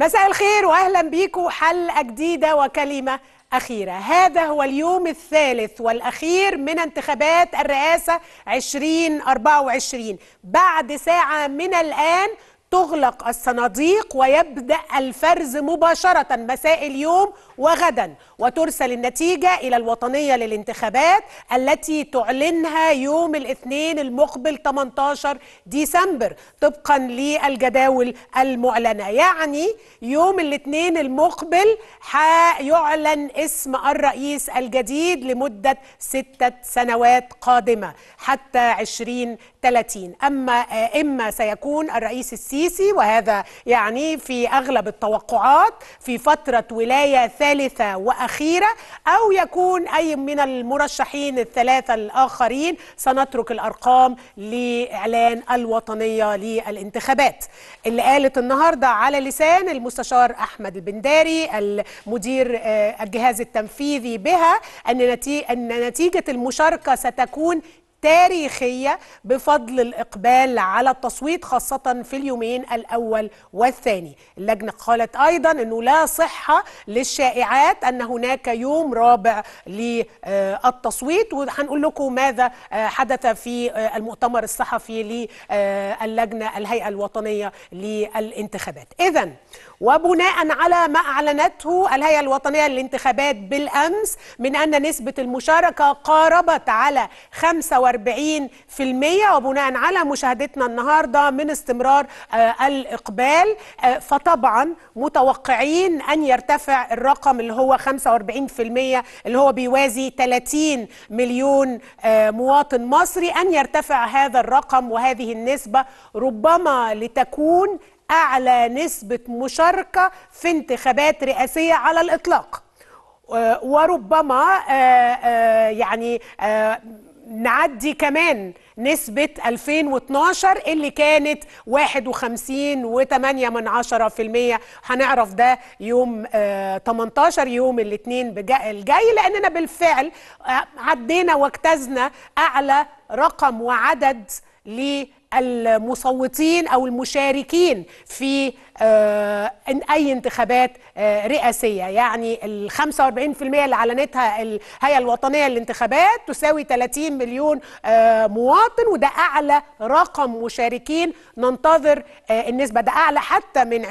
مساء الخير واهلا بيكم حلقه جديده وكلمه أخيرة هذا هو اليوم الثالث والأخير من انتخابات الرئاسة 2024 بعد ساعة من الآن تغلق الصناديق ويبدأ الفرز مباشرة مساء اليوم وغدا وترسل النتيجة إلى الوطنية للانتخابات التي تعلنها يوم الاثنين المقبل 18 ديسمبر طبقا للجداول المعلنة يعني يوم الاثنين المقبل يعلن اسم الرئيس الجديد لمدة ستة سنوات قادمة حتى 20 30 أما آه، إما سيكون الرئيس السيسي وهذا يعني في أغلب التوقعات في فترة ولاية ثالثة وأخيرة أو يكون أي من المرشحين الثلاثة الآخرين سنترك الأرقام لإعلان الوطنية للانتخابات اللي قالت النهاردة على لسان المستشار أحمد البنداري المدير آه، الجهاز التنفيذي بها أن نتيجة المشاركة ستكون تاريخية بفضل الإقبال على التصويت خاصة في اليومين الأول والثاني اللجنة قالت أيضا أنه لا صحة للشائعات أن هناك يوم رابع للتصويت وهنقول لكم ماذا حدث في المؤتمر الصحفي للجنة الهيئة الوطنية للانتخابات إذا وبناء على ما أعلنته الهيئة الوطنية للانتخابات بالأمس من أن نسبة المشاركة قاربت على 25 وبناء على مشاهدتنا النهارده من استمرار آه، الاقبال آه، فطبعا متوقعين ان يرتفع الرقم اللي هو 45% اللي هو بيوازي 30 مليون آه، مواطن مصري ان يرتفع هذا الرقم وهذه النسبه ربما لتكون اعلى نسبه مشاركه في انتخابات رئاسيه على الاطلاق وربما يعني نعدي كمان نسبة 2012 اللي كانت 51.8% هنعرف ده يوم 18 آه، يوم الاثنين الجاي لأننا بالفعل آه، عدينا واجتزنا أعلى رقم وعدد للمسلمين المصوتين او المشاركين في آه، اي انتخابات آه، رئاسيه يعني ال 45% اللي اعلنتها الهيئه الوطنيه للانتخابات تساوي 30 مليون آه، مواطن وده اعلى رقم مشاركين ننتظر النسبه ده اعلى حتى من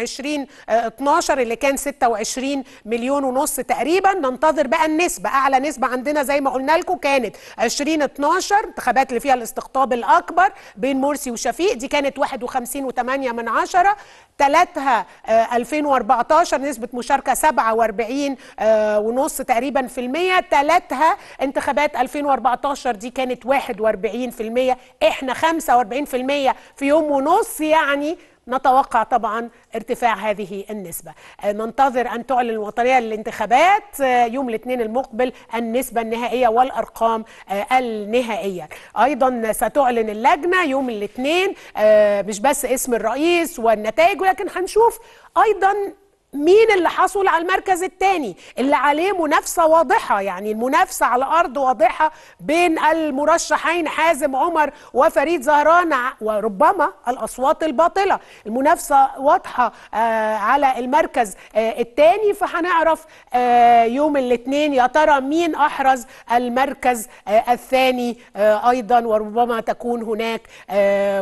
12 اللي كان 26 مليون ونص تقريبا ننتظر بقى النسبه اعلى نسبه عندنا زي ما قلنا لكم كانت 12 انتخابات اللي فيها الاستقطاب الاكبر بين مرسي مرسي وشفيق دي كانت 51.8 من عشرة تلاتها 2014 آه، نسبة مشاركة 47 آه، ونص تقريبا في المية تلاتها انتخابات 2014 دي كانت 41 في المية احنا 45 في المية في يوم ونص يعني نتوقع طبعا ارتفاع هذه النسبة آه، ننتظر أن تعلن الوطنية للانتخابات آه، يوم الاثنين المقبل النسبة النهائية والأرقام آه، النهائية أيضا ستعلن اللجنة يوم الاثنين مش بس اسم الرئيس والنتائج ولكن هنشوف أيضا مين اللي حصل على المركز الثاني اللي عليه منافسة واضحة يعني المنافسة على أرض واضحة بين المرشحين حازم عمر وفريد زهران وربما الأصوات الباطلة المنافسة واضحة آه، على المركز آه، الثاني فهنعرف آه، يوم الاثنين يا ترى مين أحرز المركز الثاني أيضا وربما تكون هناك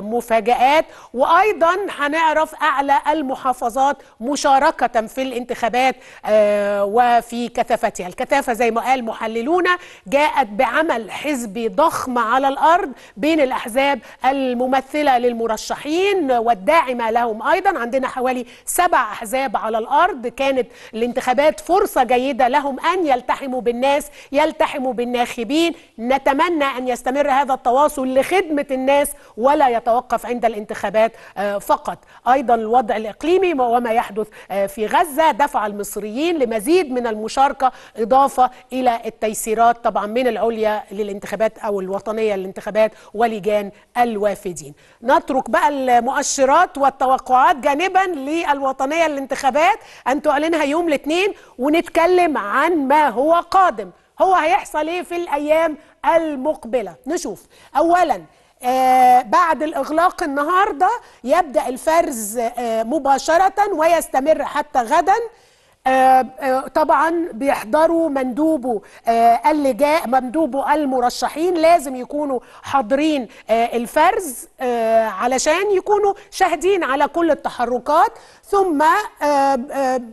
مفاجآت وأيضا هنعرف أعلى المحافظات مشاركة في الانتخابات آه، وفي كثافتها الكثافة زي ما قال محللون جاءت بعمل حزبي ضخم على الأرض بين الأحزاب الممثلة للمرشحين والداعمة لهم أيضا عندنا حوالي سبع أحزاب على الأرض كانت الانتخابات فرصة جيدة لهم أن يلتحموا بالناس يلتحموا بالناخبين نتمنى أن يستمر هذا التواصل لخدمة الناس ولا يتوقف عند الانتخابات آه، فقط أيضا الوضع الإقليمي وما يحدث آه، في غزة دفع المصريين لمزيد من المشاركة إضافة إلى التيسيرات طبعا من العليا للانتخابات أو الوطنية للانتخابات ولجان الوافدين نترك بقى المؤشرات والتوقعات جانبا للوطنية للانتخابات أن تعلنها يوم الاثنين ونتكلم عن ما هو قادم هو هيحصل ايه في الايام المقبله نشوف اولا آه، بعد الإغلاق النهاردة يبدأ الفرز آه، مباشرة ويستمر حتى غدا آه، آه، طبعا بيحضروا مندوبه آه، اللجاء مندوبه المرشحين لازم يكونوا حاضرين الفرز علشان يكونوا شاهدين على كل التحركات ثم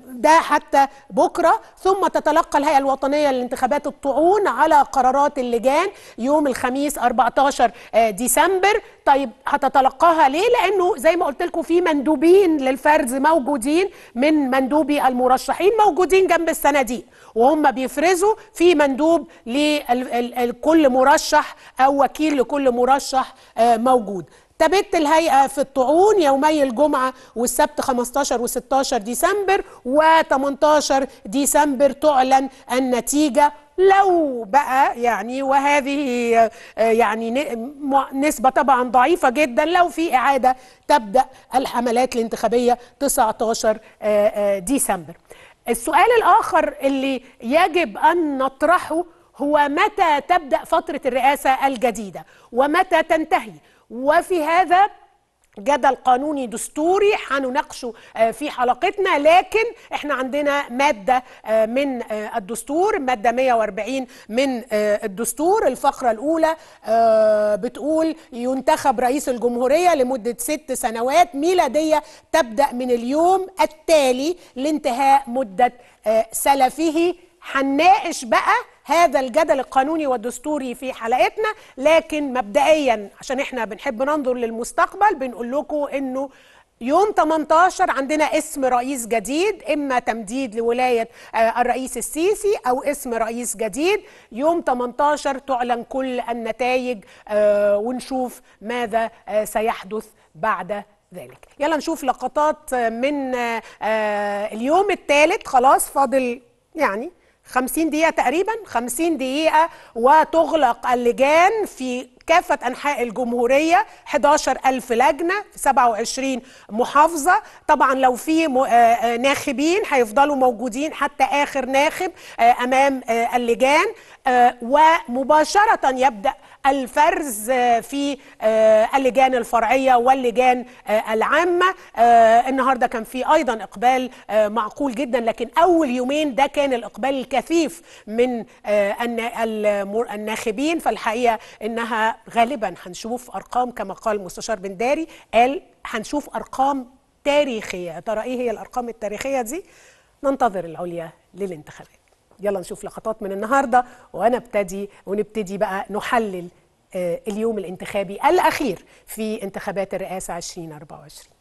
ده حتى بكره ثم تتلقى الهيئه الوطنيه للانتخابات الطعون على قرارات اللجان يوم الخميس 14 ديسمبر طيب هتتلقاها ليه لانه زي ما قلت لكم في مندوبين للفرز موجودين من مندوبي المرشحين رايحين موجودين جنب الصناديق وهم بيفرزوا في مندوب لكل مرشح او وكيل لكل مرشح آه، موجود تبت الهيئة في الطعون يومي الجمعة والسبت 15 و16 ديسمبر و18 ديسمبر تعلن النتيجة لو بقى يعني وهذه آه، يعني نسبة طبعا ضعيفة جدا لو في إعادة تبدأ الحملات الانتخابية 19 آه، ديسمبر السؤال الآخر اللي يجب أن نطرحه هو متى تبدأ فترة الرئاسة الجديدة ومتى تنتهي وفي هذا جدل قانوني دستوري هنناقشه آه، في حلقتنا لكن احنا عندنا مادة آه، من آه، الدستور مادة 140 من الدستور الفقرة الأولى بتقول ينتخب رئيس الجمهورية لمدة ست سنوات ميلادية تبدأ من اليوم التالي لانتهاء مدة سلفه هنناقش بقى هذا الجدل القانوني والدستوري في حلقتنا لكن مبدئيا عشان احنا بنحب ننظر للمستقبل بنقول لكم انه يوم 18 عندنا اسم رئيس جديد اما تمديد لولايه آه، الرئيس السيسي او اسم رئيس جديد يوم 18 تعلن كل النتائج آه، ونشوف ماذا آه، سيحدث بعد ذلك يلا نشوف لقطات من اليوم الثالث خلاص فاضل يعني 50 دقيقة تقريبا 50 دقيقة وتغلق اللجان في كافة أنحاء الجمهورية 11 ألف لجنة في 27 محافظة طبعا لو في آه، آه، ناخبين هيفضلوا موجودين حتى آخر ناخب آه، أمام اللجان ومباشرة يبدأ الفرز في آه، اللجان الفرعية واللجان آه، العامة آه، النهاردة كان في أيضا إقبال معقول جدا لكن أول يومين ده كان الإقبال الكثيف من الناخبين فالحقيقة إنها غالبا هنشوف أرقام كما قال المستشار بنداري قال هنشوف أرقام تاريخية ترى إيه هي الأرقام التاريخية دي ننتظر العليا للانتخابات يلا نشوف لقطات من النهارده وانا ابتدي ونبتدي بقى نحلل آه، اليوم الانتخابي الاخير في انتخابات الرئاسه 2024